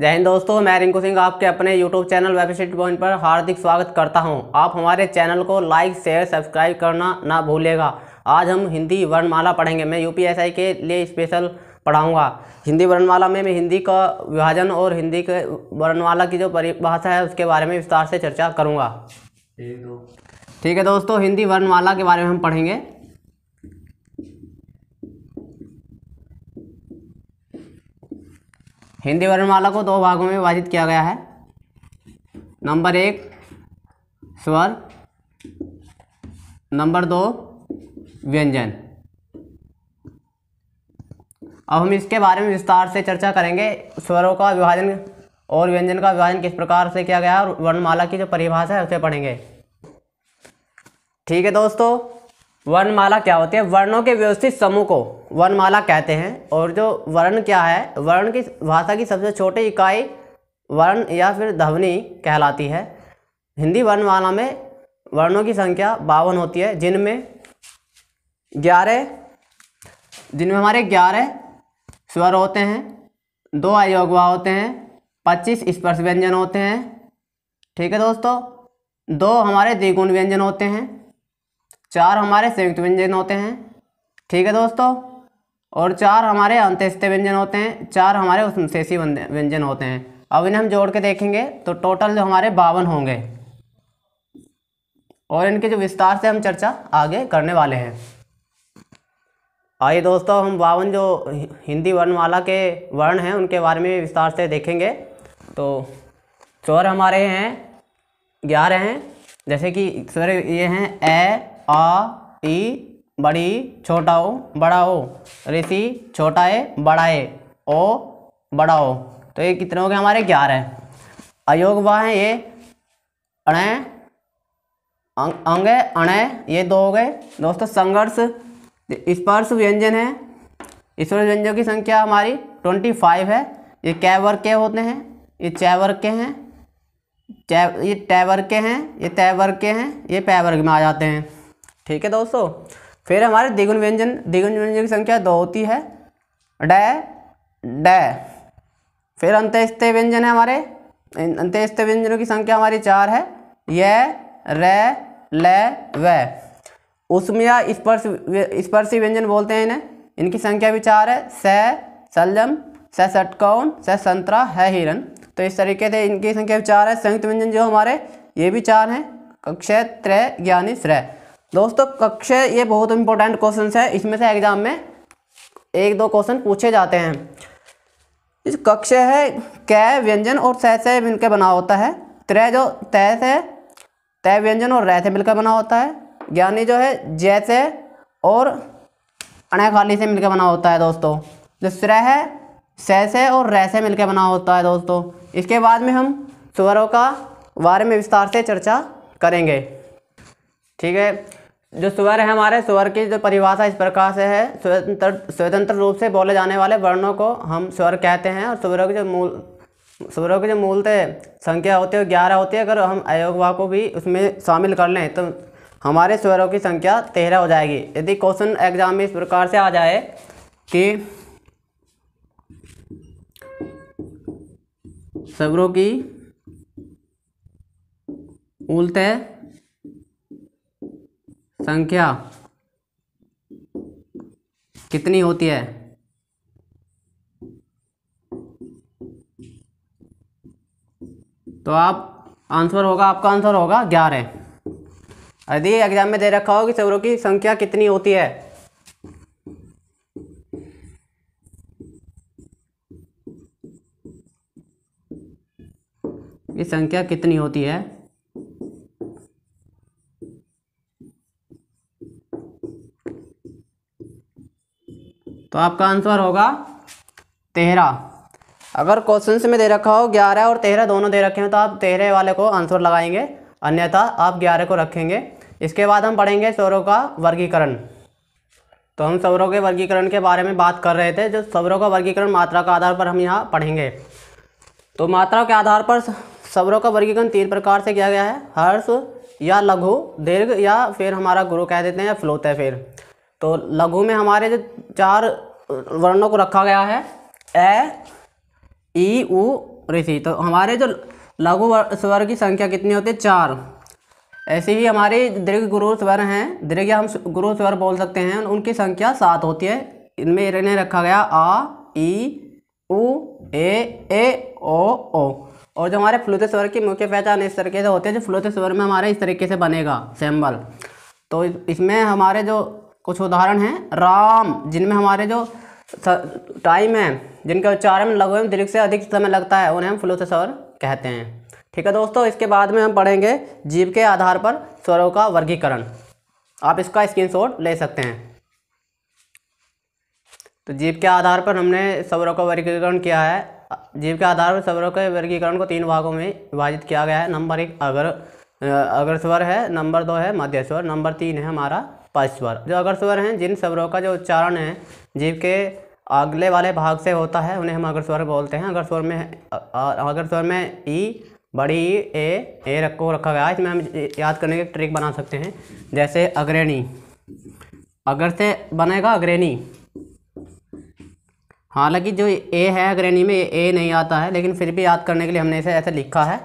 जय हिंद दोस्तों मैं रिंकू सिंह आपके अपने YouTube चैनल वेबसाइट पॉइंट पर हार्दिक स्वागत करता हूं। आप हमारे चैनल को लाइक शेयर सब्सक्राइब करना ना भूलेगा आज हम हिंदी वर्णमाला पढ़ेंगे मैं यू के लिए स्पेशल पढ़ाऊंगा हिंदी वर्णमाला में मैं हिंदी का विभाजन और हिंदी के वर्णमाला की जो परिभाषा है उसके बारे में विस्तार से चर्चा करूँगा ठीक है दोस्तों हिंदी वर्णमाला के बारे में हम पढ़ेंगे हिंदी वर्णमाला को दो भागों में विभाजित किया गया है नंबर एक स्वर नंबर दो व्यंजन अब हम इसके बारे में विस्तार से चर्चा करेंगे स्वरों का विभाजन और व्यंजन का विभाजन किस प्रकार से किया गया और वर्णमाला की जो परिभाषा है उसे पढ़ेंगे ठीक है दोस्तों वर्णमाला क्या होती है वर्णों के व्यवस्थित समूह को वर्णमाला कहते हैं और जो वर्ण क्या है वर्ण की भाषा की सबसे छोटी इकाई वर्ण या फिर ध्वनि कहलाती है हिंदी वर्णमाला में वर्णों की संख्या बावन होती है जिनमें ग्यारह जिनमें हमारे ग्यारह स्वर होते हैं दो अयोगवा होते हैं पच्चीस स्पर्श व्यंजन होते हैं ठीक है दोस्तों दो हमारे द्विगुण व्यंजन होते हैं चार हमारे संयुक्त व्यंजन होते हैं ठीक है दोस्तों और चार हमारे अंत्यस्थ व्यंजन होते हैं चार हमारे उसमशेषी व्यंजन होते हैं अब इन्हें हम जोड़ के देखेंगे तो टोटल जो हमारे बावन होंगे और इनके जो विस्तार से हम चर्चा आगे करने वाले हैं आइए दोस्तों हम बावन जो हिंदी वर्णमाला के वर्ण हैं उनके बारे में विस्तार से देखेंगे तो स्वर हमारे हैं ग्यारह हैं जैसे कि स्वर ये हैं ए आ ई बड़ी छोटा ओ बड़ा ओ ऋषि छोटा है बड़ा है ओ बड़ा ओ तो ये कितने हो गए हमारे ग्यारह अयोग वाह हैं ये अणे अं, अंग अण ये दो हो गए दोस्तों संघर्ष स्पर्श व्यंजन है स्पर्श व्यंजनों की संख्या हमारी ट्वेंटी फाइव है ये कैवर के होते हैं ये चैवर के हैं ये टैवर के हैं ये तैवर के हैं ये वर्ग में आ जाते हैं ठीक है दोस्तों फिर हमारे द्विगुण व्यंजन द्विगुण व्यंजन की संख्या दो होती है ड ड फिर अंत्यस्थ व्यंजन है हमारे अंत्यस्थ व्यंजनों की संख्या हमारी चार है य रे ल व उसमें या स्पर्श स्पर्शी व्यंजन बोलते हैं इन्हें इनकी संख्या भी चार है स सलम स सटकौन स संतरा है हिरन तो इस तरीके से इनकी संख्या भी चार है संयुक्त व्यंजन जो हमारे ये भी चार हैं कक्षय त्रय ज्ञानी श्रय दोस्तों कक्ष ये बहुत इंपॉर्टेंट क्वेश्चन है इसमें से एग्जाम में एक दो क्वेश्चन पूछे जाते हैं इस कक्ष है कै व्यंजन और सह से मिलकर बना होता है त्रय जो तय से तय व्यंजन और रह से मिलकर बना होता है ज्ञानी जो है जय से और अणे खाली से मिलकर बना होता है दोस्तों जो स्रह है सह से और रह से मिलकर बना होता है दोस्तों इसके बाद में हम स्वरों का बारे में विस्तार से चर्चा करेंगे ठीक है जो स्वर है हमारे स्वर की जो परिभाषा इस प्रकार से है स्वतंत्र स्वतंत्र रूप से बोले जाने वाले वर्णों को हम स्वर कहते हैं और स्वरों के जो मूल स्वरों के जो मूलतः संख्या होती है ग्यारह होती है अगर हम अयोगवा को भी उसमें शामिल कर लें तो हमारे स्वरों की संख्या तेरह हो जाएगी यदि क्वेश्चन एग्जाम में इस प्रकार से आ जाए कि स्वरों की मूलतः संख्या कितनी होती है तो आप आंसर होगा आपका आंसर होगा ग्यारह यदि एग्जाम में दे रखा हो कि सौरों की संख्या कितनी होती है ये संख्या कितनी होती है तो आपका आंसर होगा तेरह अगर क्वेश्चन में दे रखा हो ग्यारह और तेरह दोनों दे रखे हैं तो आप तेरह वाले को आंसर लगाएंगे अन्यथा आप ग्यारह को रखेंगे इसके बाद हम पढ़ेंगे स्वरों का वर्गीकरण तो हम स्वरों के वर्गीकरण के बारे में बात कर रहे थे जो स्वरों का वर्गीकरण मात्रा के आधार पर हम यहाँ पढ़ेंगे तो मात्रा के आधार पर स्वरों का वर्गीकरण तीन प्रकार से किया गया है हर्ष या लघु दीर्घ या फिर हमारा गुरु कह देते हैं या फ्लोत है फिर तो लघु में हमारे जो चार वर्णों को रखा गया है ए ई उ ऋषि तो हमारे जो लघु स्वर की संख्या कितनी होती है चार ऐसे ही हमारे दीर्घ गुरु स्वर हैं दीर्घ हम गुरु स्वर बोल सकते हैं उनकी संख्या सात होती है इनमें इन्हें रखा गया आ ई उ ए ए ओ ओ और जो हमारे फ्लूते स्वर की मुख्य पहचान इस तरीके से होती है जो फ्लूते स्वर में हमारे इस तरीके से बनेगा सैम्बल तो इसमें हमारे जो कुछ उदाहरण हैं राम जिनमें हमारे जो टाइम है जिनके उच्चारण में लघु दीर्घ से अधिक समय लगता है उन्हें हम स्वर कहते हैं ठीक है दोस्तों इसके बाद में हम पढ़ेंगे जीव के आधार पर स्वरों का वर्गीकरण आप इसका स्क्रीनशॉट ले सकते हैं तो जीव के आधार पर हमने स्वरों का वर्गीकरण किया है जीव के आधार पर स्वरों के वर्गीकरण को तीन भागों में विभाजित किया गया है नंबर एक अगर अग्रस्वर है नंबर दो है मध्य स्वर नंबर तीन है हमारा स्वर जो अगर स्वर हैं जिन स्वरों का जो उच्चारण है जीव के अगले वाले भाग से होता है उन्हें हम अगर स्वर बोलते हैं अगर स्वर में अगर स्वर में ई बड़ी ए ए रखो रखा गया है इसमें हम याद करने की ट्रिक बना सकते हैं जैसे अग्रणी अगर से बनेगा अग्रणी हालांकि जो ए है अग्रणी में ए नहीं आता है लेकिन फिर भी याद करने के लिए हमने इसे ऐसे लिखा है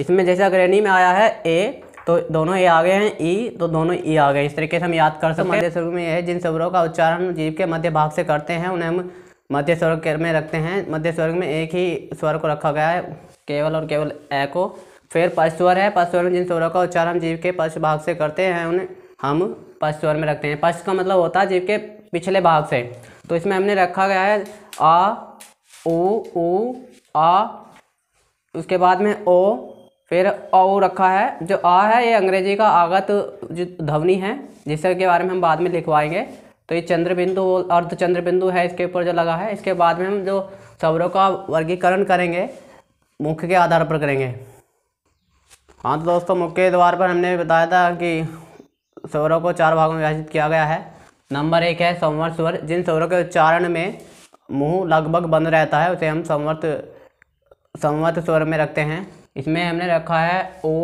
इसमें जैसे अग्रणी में आया है ए तो दोनों ए आ गए हैं ई तो दोनों ई आ गए इस तरीके से हम याद कर सकते हैं मध्य स्वर में है जिन स्वरों का उच्चारण जीव के मध्य भाग से करते हैं उन्हें हम मध्य स्वर्ग में रखते हैं मध्य स्वर्ग में एक ही स्वर को रखा गया है केवल और केवल ए को फिर स्वर है स्वर में जिन स्वरों का उच्चारण जीव के पश्च भाग से करते हैं उन्हें हम स्वर में रखते हैं पश्च का मतलब होता है जीव के पिछले भाग से तो इसमें हमने रखा गया है आ ओ ऊ आ उसके बाद में ओ फिर औ रखा है जो आ है ये अंग्रेजी का आगत जो ध्वनि है जिसके बारे में हम बाद में लिखवाएंगे तो ये चंद्र बिंदु अर्ध चंद्र बिंदु है इसके ऊपर जो लगा है इसके बाद में हम जो शब्दों का वर्गीकरण करेंगे मुख्य के आधार पर करेंगे हाँ तो दोस्तों मुख्य द्वार पर हमने बताया था कि स्वरों को चार भागों में विभाजित किया गया है नंबर एक है संवर्त स्वर जिन स्वरों के उच्चारण में मुंह लगभग बंद रहता है उसे हम संवर्त संवर्त स्वर में रखते हैं इसमें हमने रखा है ओ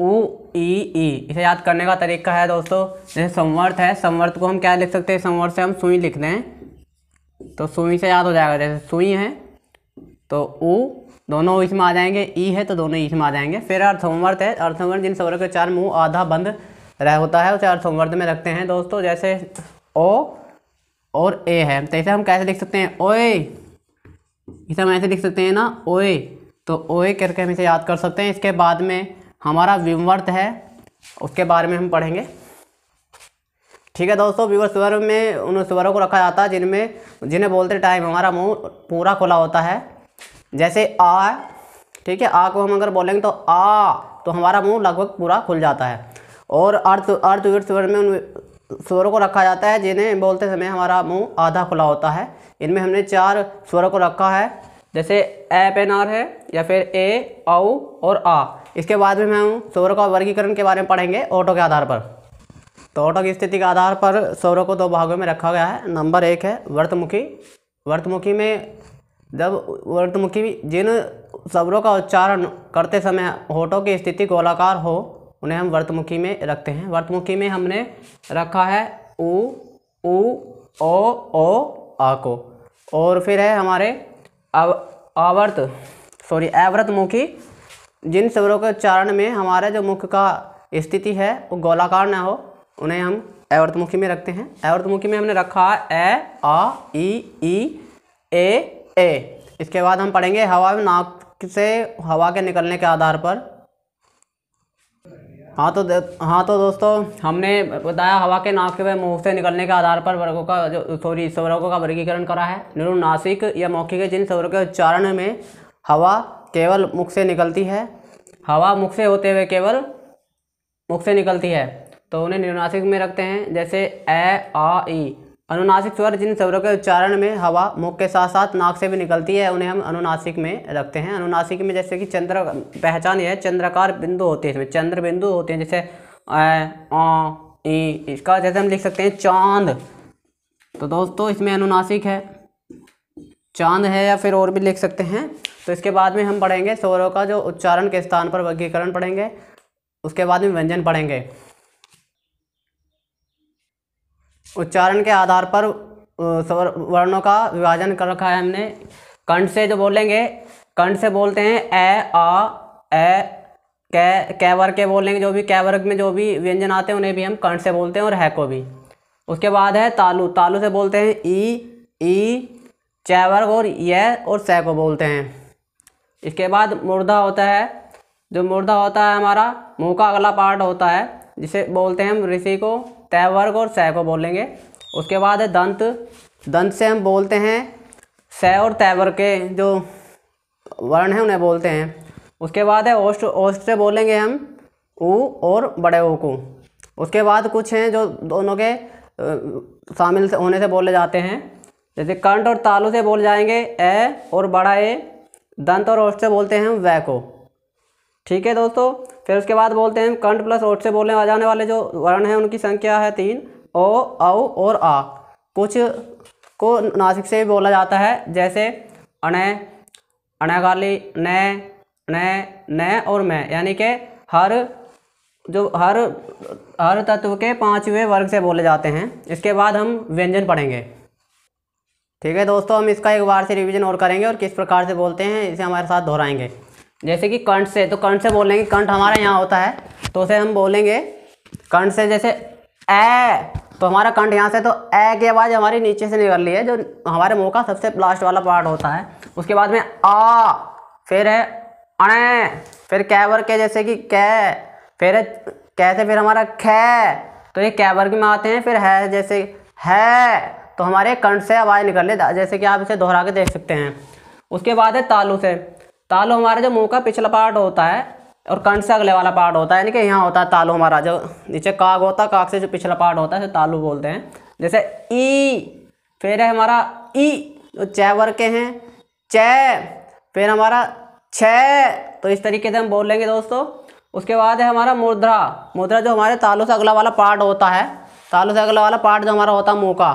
ऊ ई ई इसे याद करने का तरीका है दोस्तों जैसे संवर्त है संवर्त को हम क्या लिख सकते हैं संवर्त से हम सुई लिख दें तो सुई से याद हो जाएगा जैसे सुई है तो ऊ दोनों इसमें आ जाएंगे ई है तो दोनों इसमें आ जाएंगे फिर अर्थसंवर्त है अर्थसंवर्त जिन सवर्ग के चार मुंह आधा बंद रह होता है उसे अर्थसंवर्त में रखते हैं दोस्तों जैसे ओ और ए है तो इसे हम कैसे लिख सकते हैं ओए इसे हम ऐसे लिख सकते हैं ना ओए तो ओ ए करके हम इसे याद कर सकते हैं इसके बाद में हमारा विमवर्त है उसके बारे में हम पढ़ेंगे ठीक है दोस्तों विवर स्वर में उन स्वरों को रखा जाता है जिनमें जिन्हें बोलते टाइम हमारा मुंह पूरा खुला होता है जैसे आ ठीक है आ को हम अगर बोलेंगे तो आ तो हमारा मुंह लगभग पूरा खुल जाता है और अर्थ अर्थ विवर स्वर में उन स्वरों को रखा जाता है जिन्हें बोलते समय हमारा मुँह आधा खुला होता है इनमें हमने चार स्वरों को रखा है जैसे ए पेन आर है या फिर ए औ और आ इसके बाद में मैं हूँ सौरों का वर्गीकरण के बारे में पढ़ेंगे ऑटो के आधार पर तो ऑटो की स्थिति के आधार पर स्वरों को दो भागों में रखा गया है नंबर एक है वर्तमुखी वर्तमुखी में जब वर्तमुखी जिन स्वरों का उच्चारण करते समय होठों की स्थिति गोलाकार हो उन्हें हम वर्तमुखी में रखते हैं वर्तमुखी में हमने रखा है ऊ उ ओ ओ आ को और फिर है हमारे आवर्त सॉरी एवरत मुखी जिन स्वरों के उच्चारण में हमारा जो मुख का स्थिति है वो गोलाकार ना हो उन्हें हम एवरतमुखी में रखते हैं एवरतमुखी में हमने रखा ए आ ई ई ए ए इसके बाद हम पढ़ेंगे हवा में नाक से हवा के निकलने के आधार पर हाँ तो हाँ तो दोस्तों हमने बताया हवा के नाक के मुँह से निकलने के आधार पर वर्गों का जो सॉरी स्वरों का वर्गीकरण करा है निरुनासिक या मौखिक जिन स्वरों के उच्चारण में हवा केवल मुख से निकलती है हवा मुख से होते हुए केवल मुख से निकलती है तो उन्हें निम्ननासिक में रखते हैं जैसे ए आ ई अनुनासिक स्वर जिन स्वरों के उच्चारण में हवा मुख के साथ साथ नाक से भी निकलती है उन्हें हम अनुनासिक में रखते हैं अनुनासिक में जैसे कि चंद्र पहचान यह चंद्रकार बिंदु होती है इसमें चंद्र बिंदु होते हैं जैसे ए आ ई इसका जैसे हम लिख सकते हैं चांद तो दोस्तों इसमें अनुनासिक है चांद है या फिर और भी लिख सकते हैं तो इसके बाद में हम पढ़ेंगे स्वरों का जो उच्चारण के स्थान पर वर्गीकरण पढ़ेंगे उसके बाद में व्यंजन पढ़ेंगे उच्चारण के आधार पर स्वर वर्णों का विभाजन कर रखा है हमने कंठ से जो बोलेंगे कंठ से बोलते हैं ए आ ए कै कै वर्ग के बोलेंगे जो भी कै वर्ग में जो भी व्यंजन आते हैं उन्हें भी हम कंठ से बोलते हैं और है को भी उसके बाद है तालु तालु से बोलते हैं ई ई चैवर्ग और यह और सह को बोलते हैं इसके बाद मुर्दा होता है जो मुर्दा होता है हमारा मुँह का अगला पार्ट होता है जिसे बोलते हैं हम ऋषि को तैवर्ग और सह को बोलेंगे उसके बाद है दंत दंत से हम बोलते हैं सह और तैवर के जो वर्ण हैं उन्हें बोलते हैं उसके बाद है ओष्ट ओष्ट से बोलेंगे हम ऊ और बड़े ऊ को उसके बाद कुछ हैं जो दोनों के शामिल होने से बोले जाते हैं जैसे कंठ और तालू से बोल जाएंगे ए और बड़ा ए दंत और ओठ से बोलते हैं हम वै को ठीक है दोस्तों फिर उसके बाद बोलते हैं कंठ प्लस ओठ से बोलने आ जाने वाले जो वर्ण हैं उनकी संख्या है तीन ओ औ और आ कुछ को नासिक से भी बोला जाता है जैसे अणे अणगाली ने ने ने और मैं यानी कि हर जो हर हर तत्व के पांचवें वर्ग से बोले जाते हैं इसके बाद हम व्यंजन पढ़ेंगे ठीक है दोस्तों हम इसका एक बार से रिवीजन और करेंगे और किस प्रकार से बोलते हैं इसे हमारे साथ दोहराएंगे जैसे कि कंठ से तो कंठ से बोलेंगे कंठ हमारा यहाँ होता है तो उसे हम बोलेंगे कंठ से जैसे ए तो हमारा कंठ यहाँ से तो ए की आवाज़ हमारी नीचे से निकल रही है जो हमारे मुँह का सबसे लास्ट वाला पार्ट होता है उसके बाद में आ फिर है अणे फिर कै वर्ग के जैसे कि कै फिर है फिर हमारा खै तो ये कै वर्ग में आते हैं फिर है जैसे है तो हमारे कंठ से आवाज़ निकल ले जैसे कि आप इसे दोहरा के देख सकते हैं उसके बाद है तालू से तालू हमारे जो मुंह का पिछला पार्ट होता है और कंठ से अगले वाला पार्ट होता है यानी कि यहाँ होता है तालू हमारा जो नीचे काग होता है काग से जो पिछला पार्ट होता है उसे तालू बोलते हैं जैसे ई फिर है हमारा ई जो चै वर के हैं चै फिर हमारा छ तो इस तरीके से हम बोल लेंगे दोस्तों उसके बाद है हमारा मुद्रा मुद्रा जो हमारे तालू से अगला वाला पार्ट होता है तालू से अगला वाला पार्ट जो हमारा होता है मुँह का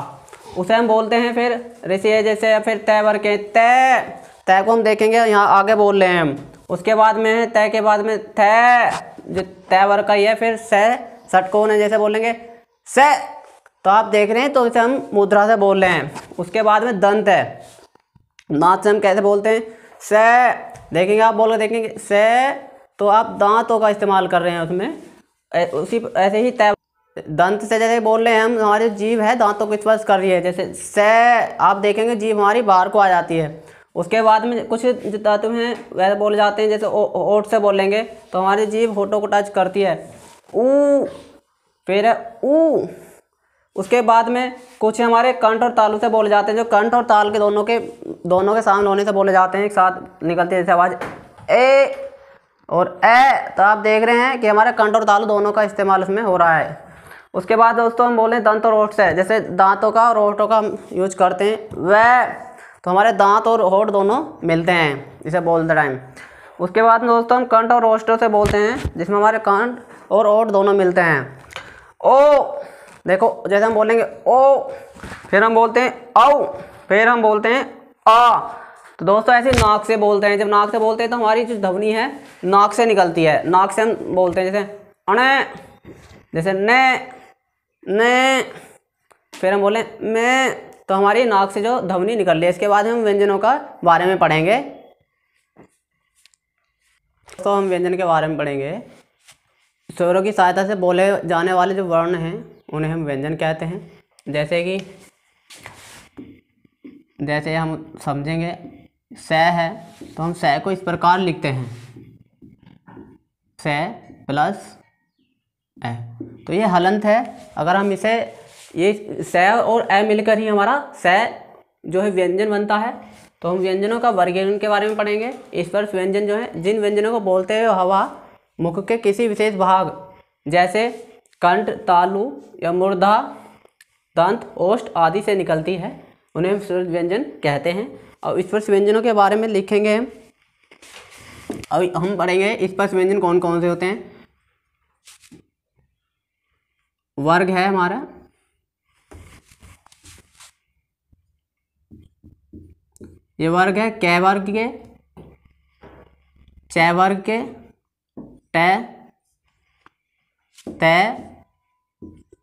उसे हम बोलते हैं फिर ऋषि जैसे फिर तय वर के तय तय को हम देखेंगे यहाँ आगे बोल रहे हैं हम उसके बाद में तय के बाद में तय जो तय वर का ही है फिर स सटकोन है जैसे बोलेंगे स तो आप देख रहे हैं तो इसे हम मुद्रा से बोल रहे हैं उसके बाद में दंत है दांत से हम कैसे बोलते हैं स देखेंगे आप बोल देखेंगे स तो आप दांतों का इस्तेमाल कर रहे हैं उसमें उसी ऐसे ही तय दंत से जैसे बोल रहे हैं हम हमारे जीव है दांतों को स्पर्श कर रही है जैसे से आप देखेंगे जीव हमारी बाहर को आ जाती है उसके बाद में कुछ जो हैं वह बोले जाते हैं जैसे ओठ से बोलेंगे तो हमारी जीव होठों को टच करती है ऊ फिर ऊ उसके बाद में कुछ हमारे कंठ और तालू से बोले जाते हैं जो कंठ और ताल के दोनों के दोनों के सामने होने से बोले जाते हैं एक साथ निकलती है जैसे आवाज़ ए और ए तो आप देख रहे हैं कि हमारे कंठ और तालू दोनों का इस्तेमाल उसमें हो रहा है उसके बाद दोस्तों हम बोलें दंत और होठ से जैसे दांतों का और होठों का हम यूज करते हैं वह तो हमारे दांत और होठ दोनों मिलते हैं इसे बोलते टाइम उसके बाद दोस्तों हम कंठ और ओष्ठों से बोलते हैं जिसमें हमारे कंठ और ओट दोनों मिलते हैं ओ देखो जैसे हम बोलेंगे ओ फिर हम बोलते हैं औ फिर हम बोलते हैं आ तो दोस्तों ऐसे नाक से बोलते हैं जब नाक से बोलते हैं तो हमारी जो ध्वनि है नाक से निकलती है नाक से हम बोलते हैं जैसे अणे जैसे ने मैं फिर हम बोलें मैं तो हमारी नाक से जो ध्वनि निकल रही है इसके बाद हम व्यंजनों का बारे में पढ़ेंगे तो हम व्यंजन के बारे में पढ़ेंगे स्वरों की सहायता से बोले जाने वाले जो वर्ण हैं उन्हें हम व्यंजन कहते हैं जैसे कि जैसे हम समझेंगे स है तो हम स को इस प्रकार लिखते हैं स प्लस ए तो ये हलंत है अगर हम इसे ये स और ए मिलकर ही हमारा स जो है व्यंजन बनता है तो हम व्यंजनों का वर्गीकरण के बारे में पढ़ेंगे इस पर व्यंजन जो है जिन व्यंजनों को बोलते हुए हवा मुख के किसी विशेष भाग जैसे कंठ तालु या मुर्दा दंत ओष्ट आदि से निकलती है उन्हें स्वर व्यंजन कहते हैं और स्पर्श व्यंजनों के बारे में लिखेंगे हम और हम पढ़ेंगे स्पर्श व्यंजन कौन कौन से होते हैं वर्ग है हमारा ये वर्ग है कै वर्ग के चै वर्ग के टै तय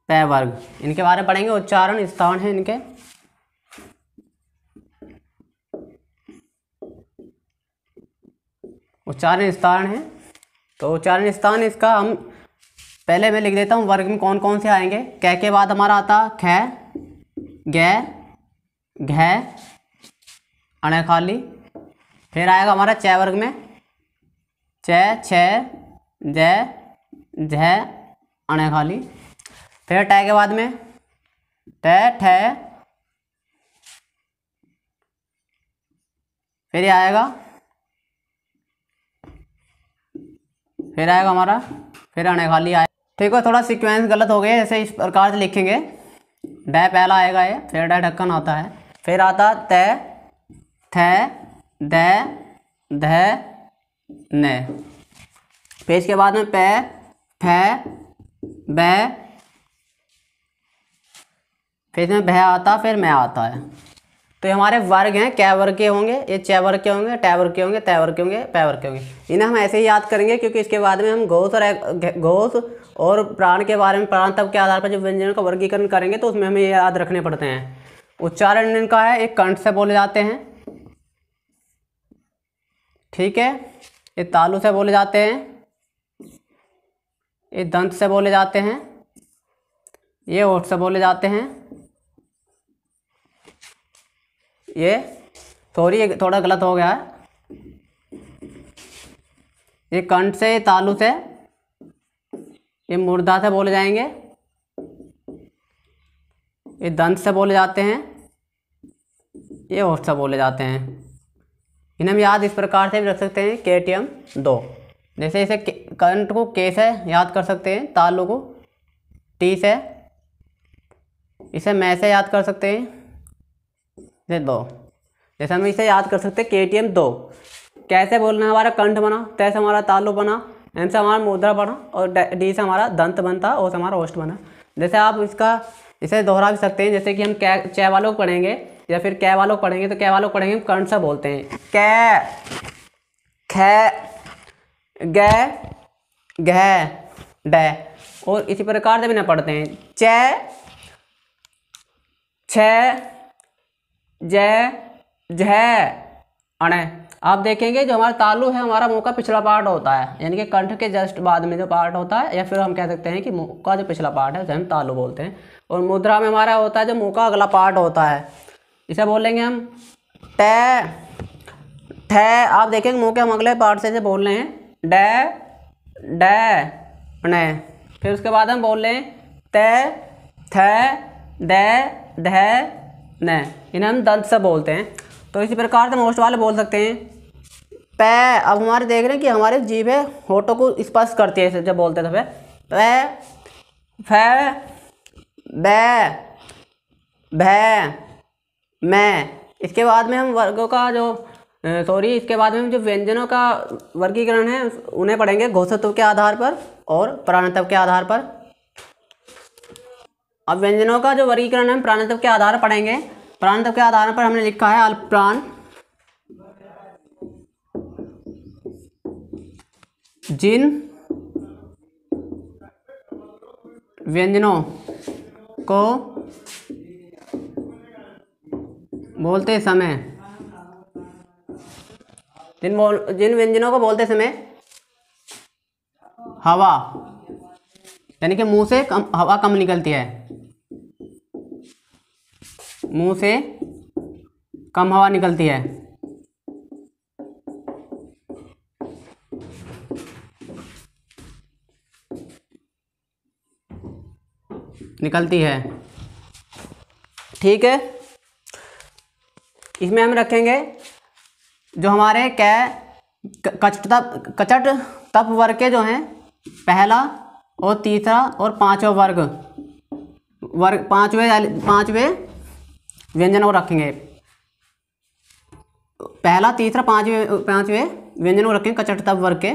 तय वर्ग इनके बारे में पढ़ेंगे उच्चारण स्थान है इनके उच्चारण स्थान है तो उच्चारण स्थान इसका हम पहले मैं लिख देता हूँ वर्ग में कौन कौन से आएंगे कै के बाद हमारा आता खै गै घै अणे खाली फिर आएगा हमारा चय वर्ग में चै छ जय झ अणे खाली फिर टय के बाद में टै ठै फिर ये आएगा फिर आएगा हमारा फिर अणे खाली आएगा ठीक है थोड़ा सीक्वेंस गलत हो गया ऐसे इस प्रकार से लिखेंगे ड पहला आएगा ये फिर डे ढक्कन आता है फिर आता तय थे द ध ने फिर इसके बाद में पे फे बै फिर इसमें भय आता फिर मैं आता है तो हमारे वर्ग हैं कै वर्ग के होंगे ये चै वर्ग के होंगे टै वर्ग के होंगे तय वर्ग के होंगे पै वर्ग के होंगे इन्हें हम ऐसे ही याद करेंगे क्योंकि इसके बाद में हम घोष और घोष और प्राण के बारे में प्राण तब के आधार पर जब व्यंजनों का वर्गीकरण करेंगे तो उसमें हमें याद रखने पड़ते हैं उच्चारण इनका है एक कंठ से बोले जाते हैं ठीक है ये तालु से बोले जाते हैं ये दंत से बोले जाते हैं ये ओठ से बोले जाते हैं ये थोड़ी थोड़ा गलत हो गया है ये कंठ से तालु से ये मुर्दा से बोले जाएंगे ये दंत से बोले जाते हैं ये होठ से बोले जाते हैं इन्हें हम याद इस प्रकार से भी रख सकते हैं के टी एम दो जैसे इसे कंट को के से याद कर सकते हैं तालु को टी से इसे मैं से याद कर सकते हैं जैसे दो जैसे हम इसे याद कर सकते हैं के टी एम दो कैसे बोलना हमारा कंठ बना तैसे हमारा तालु बना एम से हमारा मुद्रा बना और डी से हमारा दंत बनता और हमारा ओष्ट बना जैसे आप इसका इसे दोहरा भी सकते हैं जैसे कि हम कै चय वालों को पढ़ेंगे या फिर कै वालों को पढ़ेंगे तो कै वालों को पढ़ेंगे हम कर्ण सा बोलते हैं कै खै गै गह डै और इसी प्रकार से भी ना पढ़ते हैं चै छ जय जह अणे आप देखेंगे जो हमारा तालु है हमारा मुँह का पिछला पार्ट होता है यानी कि कंठ के जस्ट बाद में जो पार्ट होता है या फिर हम कह सकते हैं कि मुँह का जो पिछला पार्ट है उसे हम तालु बोलते हैं और मुद्रा में हमारा होता है जो मुँह का अगला पार्ट होता है इसे बोलेंगे हम टै ठै आप देखेंगे मुँह के हम अगले पार्ट से बोल रहे हैं ड डै फिर उसके बाद हम बोल रहे हैं तय थे दे ने इन्हें हम दंत से बोलते हैं तो इसी प्रकार से तो मोस्ट वाले बोल सकते हैं पै अब हमारे देख रहे हैं कि हमारे जीव है होटो को स्पर्श करती है जब बोलते थे तो पै फै बै भै मैं इसके बाद में हम वर्गों का जो सॉरी इसके बाद में हम जो व्यंजनों का वर्गीकरण है उन्हें पढ़ेंगे घोषत्व के आधार पर और प्राणत्व के आधार पर अब व्यंजनों का जो वर्गीकरण है प्राणत्व के आधार पढ़ेंगे प्राण तत्व तो के आधार पर हमने लिखा है अल्प प्राण जिन व्यंजनों को बोलते समय जिन बोल जिन व्यंजनों को बोलते समय हवा यानी कि मुंह से कम हवा कम निकलती है मुंह से कम हवा निकलती है निकलती है ठीक है इसमें हम रखेंगे जो हमारे कै कचट तप कचट तप वर्ग के जो हैं पहला और तीसरा और पांचवा वर्ग वर्ग पांचवे पांचवे व्यंजन को रखेंगे पहला तीसरा पाँचवें पाँचवें व्यंजन को रखेंगे कचटतव वर्ग के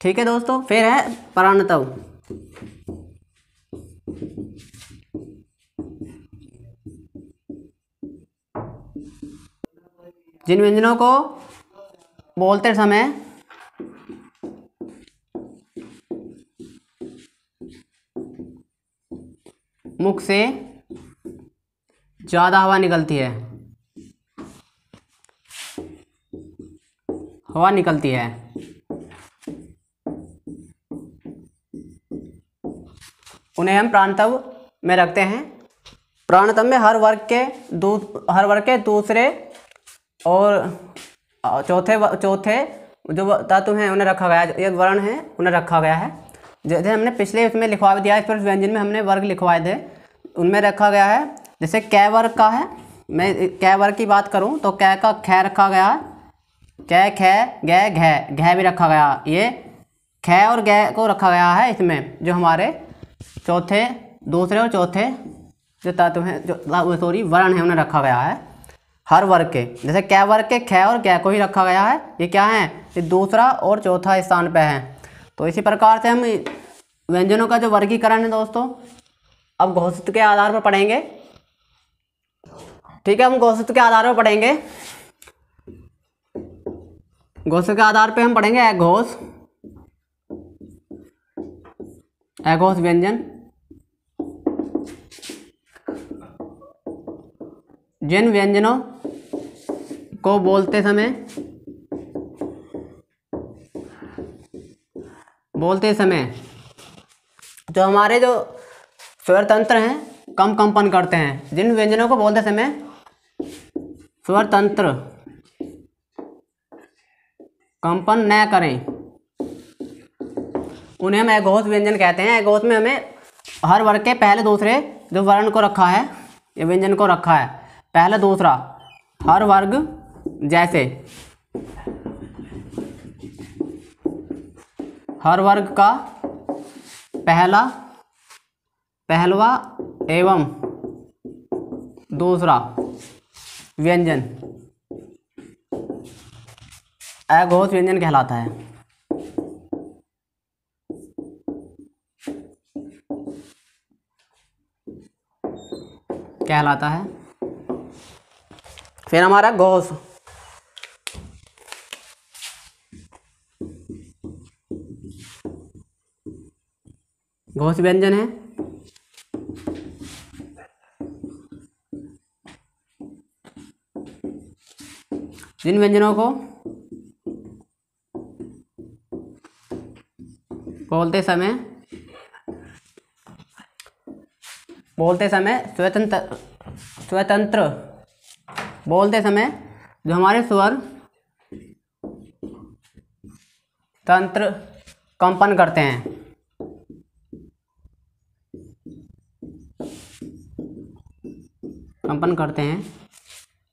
ठीक है दोस्तों फिर है पराणतव जिन व्यंजनों को बोलते समय मुख से ज़्यादा हवा निकलती है हवा निकलती है उन्हें हम प्राणतव में रखते हैं प्राणतव में हर वर्ग के दू हर वर्ग के दूसरे और चौथे चौथे जो तत्व हैं उन्हें रखा गया है एक वर्ण है उन्हें रखा गया है जैसे हमने पिछले उसमें लिखवा दिया इस पर व्यंजन में हमने वर्ग लिखवाए थे उनमें रखा गया है जैसे कै वर्ग का है मैं कै वर्ग की बात करूँ तो कै का खै रखा गया है कै खै गै घै घै भी रखा गया ये खै और गै को रखा गया है इसमें जो हमारे चौथे दूसरे और चौथे जो तत्व हैं जो सॉरी वर्ण है उन्हें रखा गया है हर वर्ग के जैसे कै वर्ग के खै और कै को ही रखा गया है ये क्या है ये दूसरा और चौथा स्थान पर है तो इसी प्रकार से हम व्यंजनों का जो वर्गीकरण है दोस्तों अब घोषित के आधार पर पढ़ेंगे ठीक है हम घोषित के आधार पर पढ़ेंगे घोषित के आधार पे हम पढ़ेंगे एघोस एघोस व्यंजन जिन व्यंजनों को बोलते समय बोलते समय जो हमारे जो स्वर तंत्र हैं कम कंपन करते हैं जिन व्यंजनों को बोलते समय स्वतंत्र कंपन न करें उन्हें हम एगोस व्यंजन कहते हैं एगोस में हमें हर वर्ग के पहले दूसरे जो वर्ण को रखा है या व्यंजन को रखा है पहला दूसरा हर वर्ग जैसे हर वर्ग का पहला पहलवा एवं दूसरा व्यंजन अघोष व्यंजन कहलाता है कहलाता है फिर हमारा घोष घोष व्यंजन है जिन व्यंजनों को बोलते समय बोलते समय स्वतंत्र स्वतंत्र बोलते समय जो हमारे स्वर तंत्र कंपन करते हैं कंपन करते हैं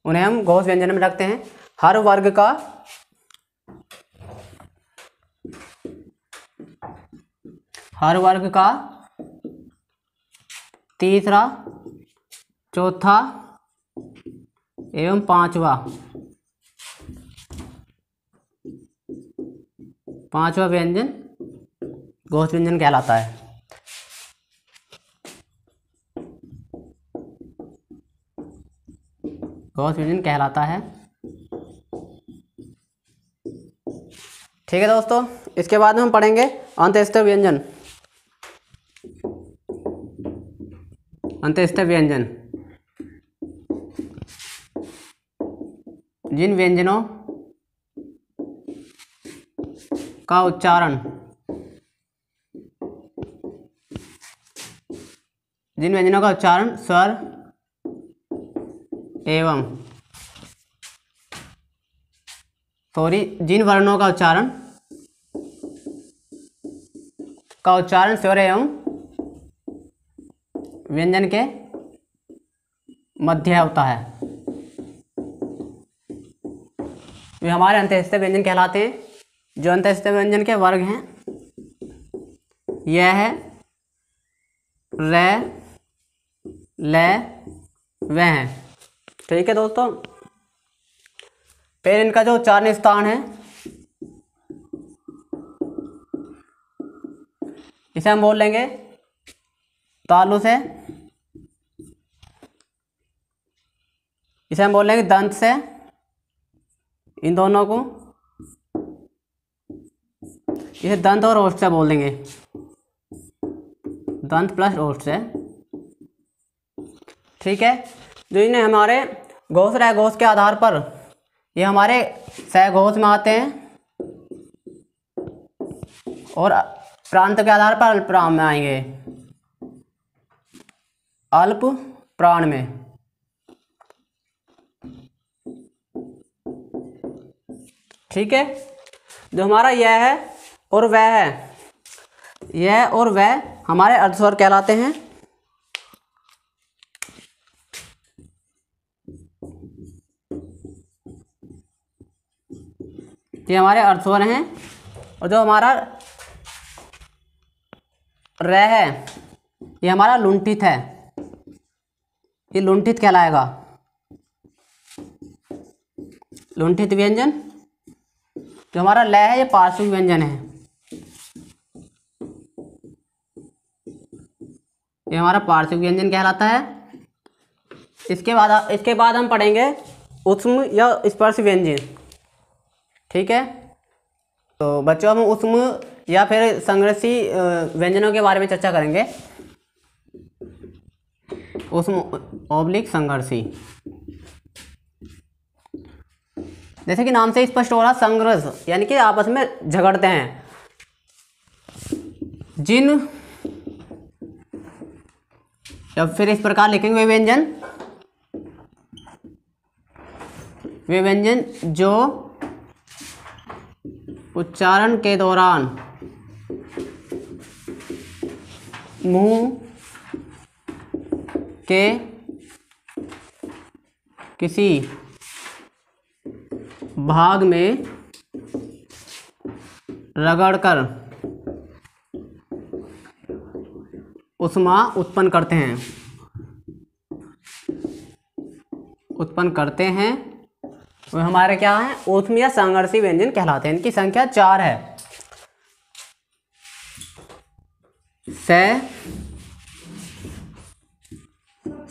उन्हें हम घोष व्यंजन में रखते हैं हर वर्ग का हर वर्ग का तीसरा चौथा एवं पांचवा पांचवा व्यंजन गोष्ठ व्यंजन कहलाता है गोष्ठ व्यंजन कहलाता है ठीक है दोस्तों इसके बाद में हम पढ़ेंगे अंत्यस्थ व्यंजन अंत्यस्थ व्यंजन जिन व्यंजनों का उच्चारण जिन व्यंजनों का उच्चारण स्वर एवं सॉरी जिन वर्णों का उच्चारण का उच्चारण स्वर एवं व्यंजन के मध्य होता है वे हमारे अंत्यस्थ व्यंजन कहलाते हैं जो अंत्यस्थ व्यंजन के वर्ग हैं यह है रे ले वह हैं ठीक है दोस्तों फिर इनका जो उच्चारण स्थान है इसे हम बोल लेंगे तालु से इसे हम बोल लेंगे दंत से इन दोनों को इसे दंत और ओष्ठ से बोल देंगे दंत प्लस ओष्ठ से ठीक है जो तो इन्हें हमारे घोष रहे घोष के आधार पर ये हमारे सैघोष में आते हैं और प्रांत के आधार पर अल्प प्राण में आएंगे अल्प प्राण में ठीक है जो हमारा यह है और वह है यह और वह हमारे अर्धस्वर कहलाते हैं ये हमारे अर्थवर हैं और जो हमारा रह है ये हमारा लुंठित है ये लुंठित कहलाएगा लुंठित व्यंजन जो हमारा लय है ये पार्श्विक व्यंजन है ये हमारा पार्श्विक व्यंजन कहलाता है इसके बाद इसके बाद हम पढ़ेंगे उष्म या स्पर्श व्यंजन ठीक है तो बच्चों हम उसम या फिर संघर्षी व्यंजनों के बारे में चर्चा करेंगे उसम ओब्लिक संघर्षी जैसे कि नाम से स्पष्ट हो रहा संघर्ष यानी कि आपस में झगड़ते हैं जिन या फिर इस प्रकार लिखेंगे वे व्यंजन वे व्यंजन जो उच्चारण के दौरान मुंह के किसी भाग में रगड़कर उष्मा उत्पन्न करते हैं उत्पन्न करते हैं हमारे क्या है ओथमिया संघर्षी व्यंजन कहलाते हैं इनकी संख्या चार है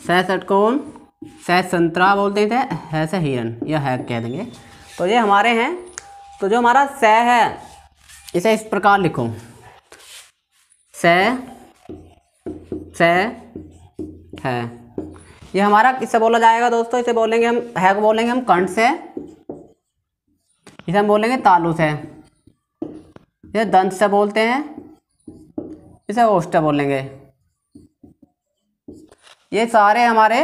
सटकोन सह संतरा बोलते थे है से हिरन या है कह देंगे तो ये हमारे हैं तो जो हमारा स है इसे इस प्रकार लिखो स है ये हमारा किससे बोला जाएगा दोस्तों इसे बोलेंगे हम है को बोलेंगे हम कंठ से इसे हम बोलेंगे तालू से इसे दंत से बोलते हैं इसे ओष्ट बोलेंगे ये सारे हमारे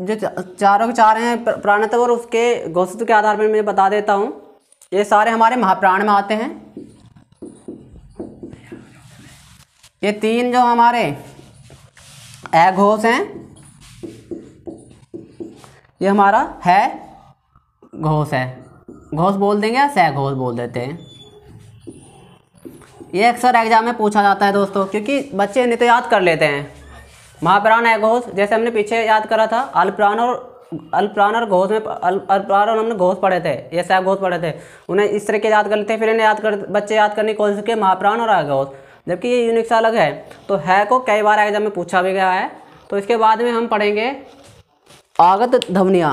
जो चारों के चार हैं प्राणत्व और उसके गौसत्व के आधार पर मैं बता देता हूँ ये सारे हमारे महाप्राण में आते हैं ये तीन जो हमारे अघोष हैं ये हमारा है घोष है घोष बोल देंगे या सह घोष बोल देते हैं ये अक्सर एग्जाम में पूछा जाता है दोस्तों क्योंकि बच्चे इन्हें तो याद कर लेते हैं महाप्राण है घोष जैसे हमने पीछे याद करा था अल्प्राण और अल्प्राण और घोष में अल्प्राण और हमने घोष पढ़े थे ये सह घोष पढ़े थे उन्हें इस तरह के याद कर लेते फिर इन्हें याद कर बच्चे याद करने की कोशिश किए महाप्राण और अघोष जबकि ये यूनिक सा अलग है तो है को कई बार एग्जाम में पूछा भी गया है तो इसके बाद में हम पढ़ेंगे आगत धवनिया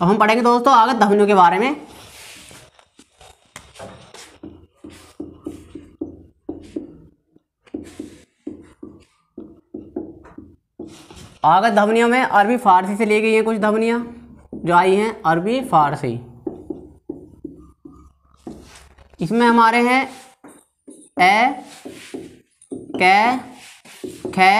अब हम पढ़ेंगे दोस्तों आगत धवनियों के बारे में आगत धवनियों में अरबी फारसी से ली गई हैं कुछ धवनियाँ जो आई हैं अरबी फारसी इसमें हमारे हैं ए कै खे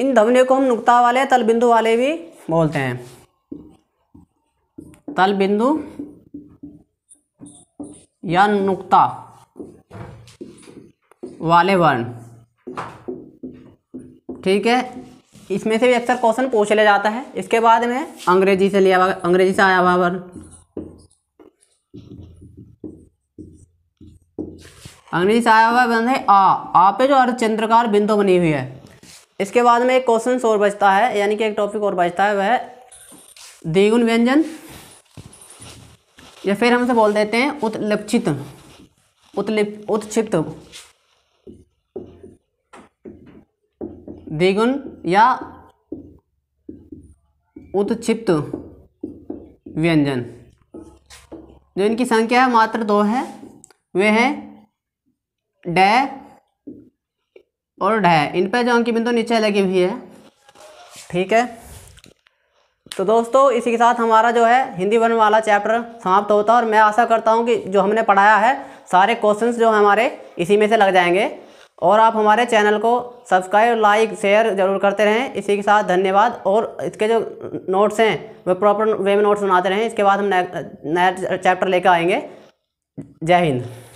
इन धमने को हम नुक्ता वाले तल बिंदु वाले भी बोलते हैं तल बिंदु या नुक्ता वाले वर्ण ठीक है इसमें से भी अक्सर क्वेश्चन पूछ लिया जाता है इसके बाद में अंग्रेजी से लिया हुआ अंग्रेजी से आया हुआ वर्ण अग्नि से आया हुआ बंद है आ आ पे जो अर्धचंद्रकार बिंदु बनी हुई है इसके बाद में एक क्वेश्चन और बचता है यानी कि एक टॉपिक और बचता है वह द्विगुण व्यंजन या फिर हमसे बोल देते हैं उत्लिप्चित उत्लिप उत्क्षिप्त द्विगुण या उत्क्षिप्त व्यंजन जो इनकी संख्या है मात्र दो है वे हैं डे और ढे इन पर जो अंकी बिंदु नीचे लगी हुई है ठीक है तो दोस्तों इसी के साथ हमारा जो है हिंदी वर्ण वाला चैप्टर समाप्त होता है और मैं आशा करता हूँ कि जो हमने पढ़ाया है सारे क्वेश्चंस जो हमारे इसी में से लग जाएंगे और आप हमारे चैनल को सब्सक्राइब लाइक शेयर जरूर करते रहें इसी के साथ धन्यवाद और इसके जो नोट्स हैं वो प्रॉपर वे में नोट्स बनाते रहें इसके बाद हम नया चैप्टर लेकर आएंगे जय हिंद